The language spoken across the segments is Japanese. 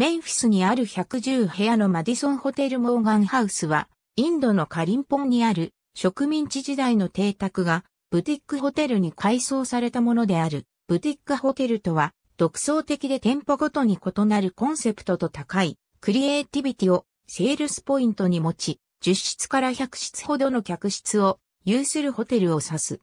メンフィスにある110部屋のマディソンホテルモーガンハウスは、インドのカリンポンにある植民地時代の邸宅がブティックホテルに改装されたものである。ブティックホテルとは、独創的で店舗ごとに異なるコンセプトと高い、クリエイティビティをセールスポイントに持ち、10室から100室ほどの客室を有するホテルを指す。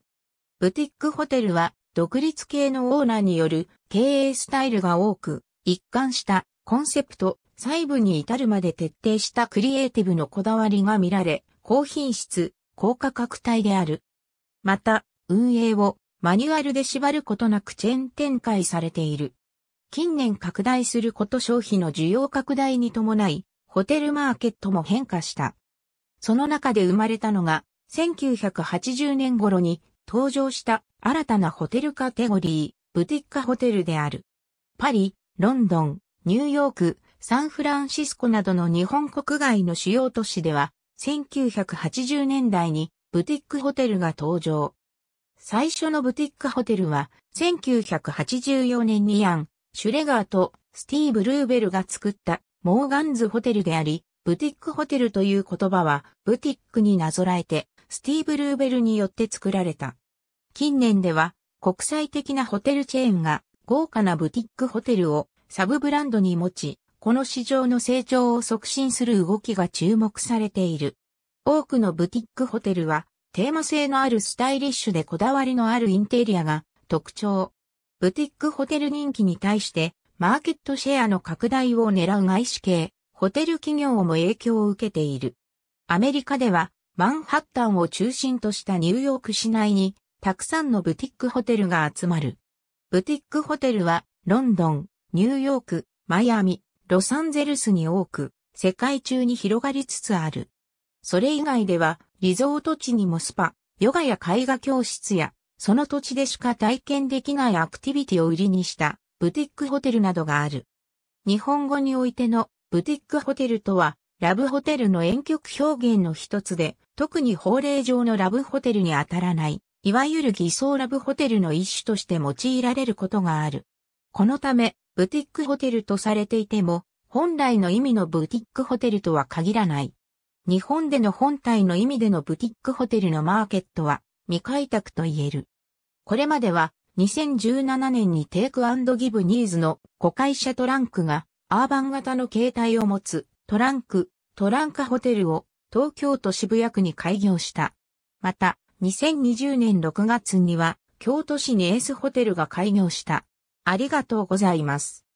ブティックホテルは独立系のオーナーによる経営スタイルが多く、一貫したコンセプト、細部に至るまで徹底したクリエイティブのこだわりが見られ、高品質、高価格帯である。また、運営をマニュアルで縛ることなくチェーン展開されている。近年拡大すること消費の需要拡大に伴い、ホテルマーケットも変化した。その中で生まれたのが、1980年頃に登場した新たなホテルカテゴリー、ブティッカホテルである。パリ、ロンドン、ニューヨーク、サンフランシスコなどの日本国外の主要都市では、1980年代にブティックホテルが登場。最初のブティックホテルは、1984年にヤン、シュレガーとスティーブ・ルーベルが作ったモーガンズホテルであり、ブティックホテルという言葉は、ブティックになぞらえて、スティーブ・ルーベルによって作られた。近年では、国際的なホテルチェーンが豪華なブティックホテルをサブブランドに持ち、この市場の成長を促進する動きが注目されている。多くのブティックホテルは、テーマ性のあるスタイリッシュでこだわりのあるインテリアが特徴。ブティックホテル人気に対して、マーケットシェアの拡大を狙う外資系、ホテル企業も影響を受けている。アメリカでは、マンハッタンを中心としたニューヨーク市内に、たくさんのブティックホテルが集まる。ブティックホテルは、ロンドン、ニューヨーク、マイアミ、ロサンゼルスに多く、世界中に広がりつつある。それ以外では、リゾート地にもスパ、ヨガや絵画教室や、その土地でしか体験できないアクティビティを売りにしたブティックホテルなどがある。日本語においてのブティックホテルとは、ラブホテルの遠曲表現の一つで、特に法令上のラブホテルに当たらない、いわゆる偽装ラブホテルの一種として用いられることがある。このため、ブティックホテルとされていても、本来の意味のブティックホテルとは限らない。日本での本体の意味でのブティックホテルのマーケットは未開拓と言える。これまでは2017年にテイクギブニーズの5会社トランクがアーバン型の形態を持つトランク、トランカホテルを東京都渋谷区に開業した。また2020年6月には京都市にエースホテルが開業した。ありがとうございます。